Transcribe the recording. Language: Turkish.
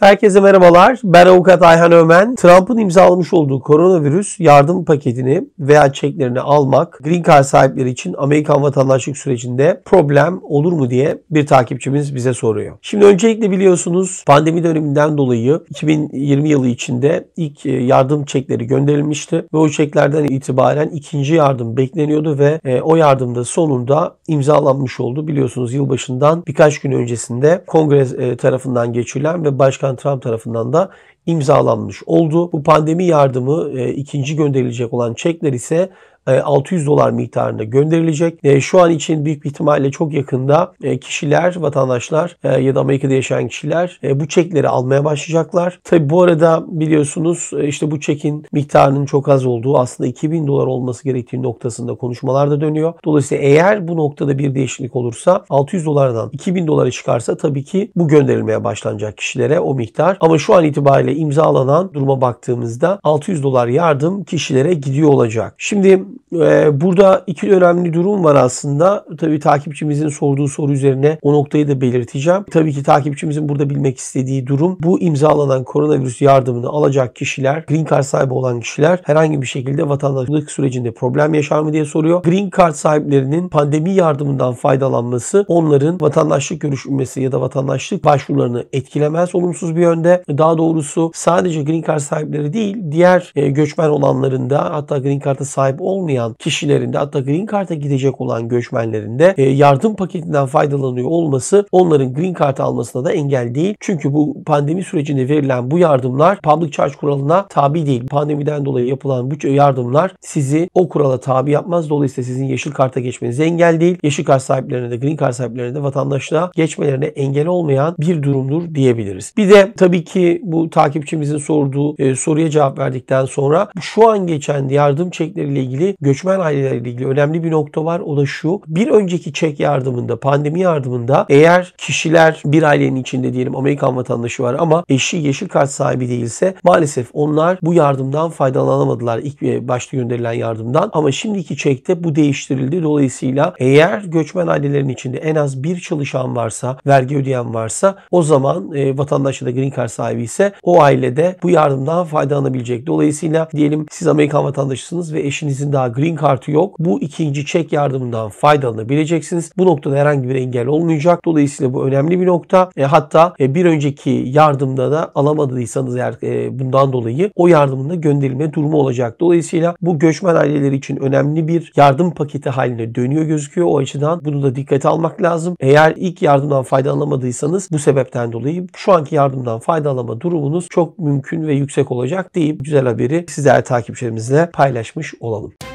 Herkese merhabalar. Ben avukat Ayhan Ömen. Trump'ın imzalamış olduğu koronavirüs yardım paketini veya çeklerini almak Green Card sahipleri için Amerikan vatandaşlık sürecinde problem olur mu diye bir takipçimiz bize soruyor. Şimdi öncelikle biliyorsunuz pandemi döneminden dolayı 2020 yılı içinde ilk e, yardım çekleri gönderilmişti ve o çeklerden itibaren ikinci yardım bekleniyordu ve e, o yardım da sonunda imzalanmış oldu. Biliyorsunuz yılbaşından birkaç gün öncesinde kongre e, tarafından geçirilen ve başkan Trump tarafından da imzalanmış oldu. Bu pandemi yardımı e, ikinci gönderilecek olan çekler ise 600 e, dolar miktarında gönderilecek. E, şu an için büyük bir ihtimalle çok yakında e, kişiler, vatandaşlar ya da Amerika'da yaşayan kişiler bu çekleri almaya başlayacaklar. Tabi bu arada biliyorsunuz işte bu çekin miktarının çok az olduğu aslında 2000 dolar olması gerektiği noktasında konuşmalarda dönüyor. Dolayısıyla eğer bu noktada bir değişiklik olursa 600 dolardan 2000 dolara çıkarsa tabii ki bu gönderilmeye başlanacak kişilere o miktar. Ama şu an itibariyle ile imzalanan duruma baktığımızda 600 dolar yardım kişilere gidiyor olacak. Şimdi e, burada iki önemli durum var aslında. Tabii takipçimizin sorduğu soru üzerine o noktayı da belirteceğim. Tabii ki takipçimizin burada bilmek istediği durum bu imzalanan koronavirüs yardımını alacak kişiler, green card sahibi olan kişiler herhangi bir şekilde vatandaşlık sürecinde problem yaşar mı diye soruyor. Green card sahiplerinin pandemi yardımından faydalanması onların vatandaşlık görüşmesi ya da vatandaşlık başvurularını etkilemez olumsuz bir yönde. Daha doğrusu konusu sadece green card sahipleri değil, diğer e, göçmen olanlarında hatta green card'a sahip olmayan kişilerinde hatta green card'a gidecek olan göçmenlerinde e, yardım paketinden faydalanıyor olması onların green card almasına da engel değil. Çünkü bu pandemi sürecinde verilen bu yardımlar public charge kuralına tabi değil. Pandemiden dolayı yapılan bu yardımlar sizi o kurala tabi yapmaz. Dolayısıyla sizin yeşil karta geçmenize engel değil. Yeşil kart sahiplerine de green card sahiplerine de vatandaşlığa geçmelerine engel olmayan bir durumdur diyebiliriz. Bir de tabii ki bu takip takipçimizin sorduğu e, soruya cevap verdikten sonra şu an geçen yardım çekleriyle ilgili göçmen aileleriyle ilgili önemli bir nokta var. O da şu. Bir önceki çek yardımında, pandemi yardımında eğer kişiler bir ailenin içinde diyelim Amerikan vatandaşı var ama eşi yeşil kart sahibi değilse maalesef onlar bu yardımdan faydalanamadılar ilk e, başta gönderilen yardımdan. Ama şimdiki çekte bu değiştirildi. Dolayısıyla eğer göçmen ailelerin içinde en az bir çalışan varsa, vergi ödeyen varsa o zaman e, vatandaşı da green card sahibi ise o ailede bu yardımdan faydalanabilecek. Dolayısıyla diyelim siz Amerikan vatandaşısınız ve eşinizin daha green kartı yok. Bu ikinci çek yardımından faydalanabileceksiniz. Bu noktada herhangi bir engel olmayacak. Dolayısıyla bu önemli bir nokta. E, hatta e, bir önceki yardımda da alamadıysanız eğer e, bundan dolayı o yardımın da gönderilme durumu olacak. Dolayısıyla bu göçmen aileleri için önemli bir yardım paketi haline dönüyor gözüküyor. O açıdan bunu da dikkate almak lazım. Eğer ilk yardımdan faydalanamadıysanız bu sebepten dolayı şu anki yardımdan faydalanma durumunuz çok mümkün ve yüksek olacak deyip güzel haberi sizler takipçilerimizle paylaşmış olalım.